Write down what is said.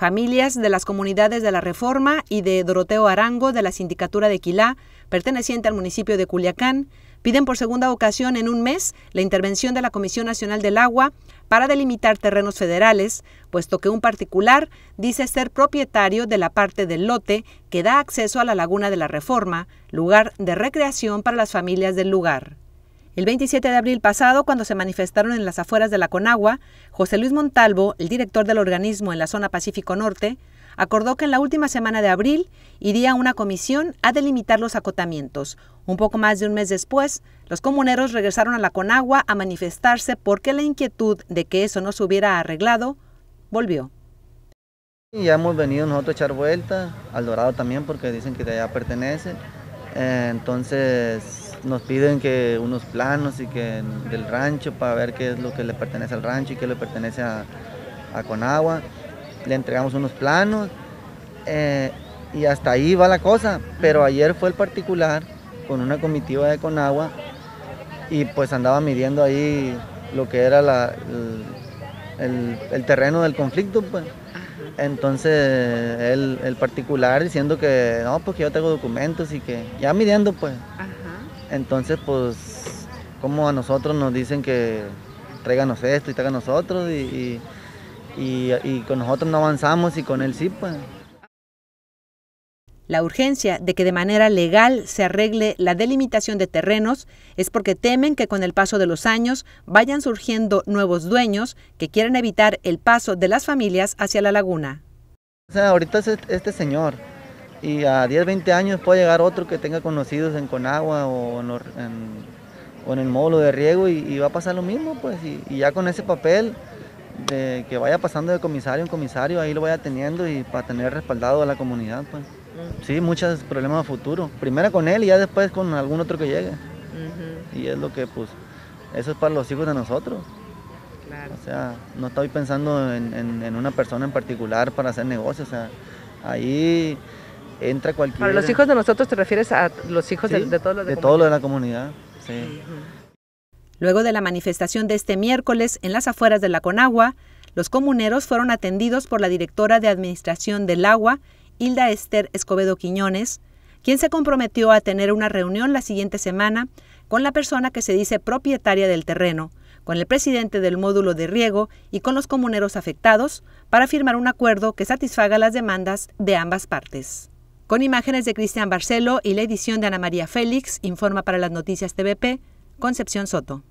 Familias de las comunidades de la Reforma y de Doroteo Arango de la Sindicatura de Quilá, perteneciente al municipio de Culiacán, piden por segunda ocasión en un mes la intervención de la Comisión Nacional del Agua para delimitar terrenos federales, puesto que un particular dice ser propietario de la parte del lote que da acceso a la Laguna de la Reforma, lugar de recreación para las familias del lugar. El 27 de abril pasado, cuando se manifestaron en las afueras de la Conagua, José Luis Montalvo, el director del organismo en la zona Pacífico Norte, acordó que en la última semana de abril iría una comisión a delimitar los acotamientos. Un poco más de un mes después, los comuneros regresaron a la Conagua a manifestarse porque la inquietud de que eso no se hubiera arreglado volvió. Ya hemos venido nosotros a echar vuelta, al Dorado también porque dicen que de allá pertenece. Eh, entonces nos piden que unos planos y que del rancho para ver qué es lo que le pertenece al rancho y qué le pertenece a, Conagua. Le entregamos unos planos eh, y hasta ahí va la cosa. Pero ayer fue el particular con una comitiva de Conagua y pues andaba midiendo ahí lo que era la, el, terreno del conflicto. Pues. Entonces el, particular diciendo que no, pues que yo tengo documentos y que ya midiendo pues. Entonces, pues, como a nosotros nos dicen que tráiganos esto y tráiganos nosotros y, y con nosotros no avanzamos y con él sí, pues la urgencia de que de manera legal se arregle la delimitación de terrenos es porque temen que con el paso de los años vayan surgiendo nuevos dueños que quieren evitar el paso de las familias hacia la laguna. O sea, ahorita es este señor y a 10, 20 años puede llegar otro que tenga conocidos en Conagua o en, el módulo de riego y, va a pasar lo mismo, pues, y, ya con ese papel de que vaya pasando de comisario en comisario, ahí lo vaya teniendo y para tener respaldado a la comunidad, pues. Sí, muchos problemas a futuro. Primero con él y ya después con algún otro que llegue. Y es lo que, pues, eso es para los hijos de nosotros. O sea, no estoy pensando en, una persona en particular para hacer negocios. ahí entra cualquier... Para los hijos de nosotros te refieres a los hijos de, todos los de, todo de la comunidad, Luego de la manifestación de este miércoles en las afueras de la Conagua, los comuneros fueron atendidos por la directora de Administración del Agua, Hilda Esther Escobedo Quiñones, quien se comprometió a tener una reunión la siguiente semana con la persona que se dice propietaria del terreno, con el presidente del módulo de riego y con los comuneros afectados para firmar un acuerdo que satisfaga las demandas de ambas partes. Con imágenes de Cristian Barcelo y la edición de Ana María Félix, informa para las noticias TVP, Concepción Soto.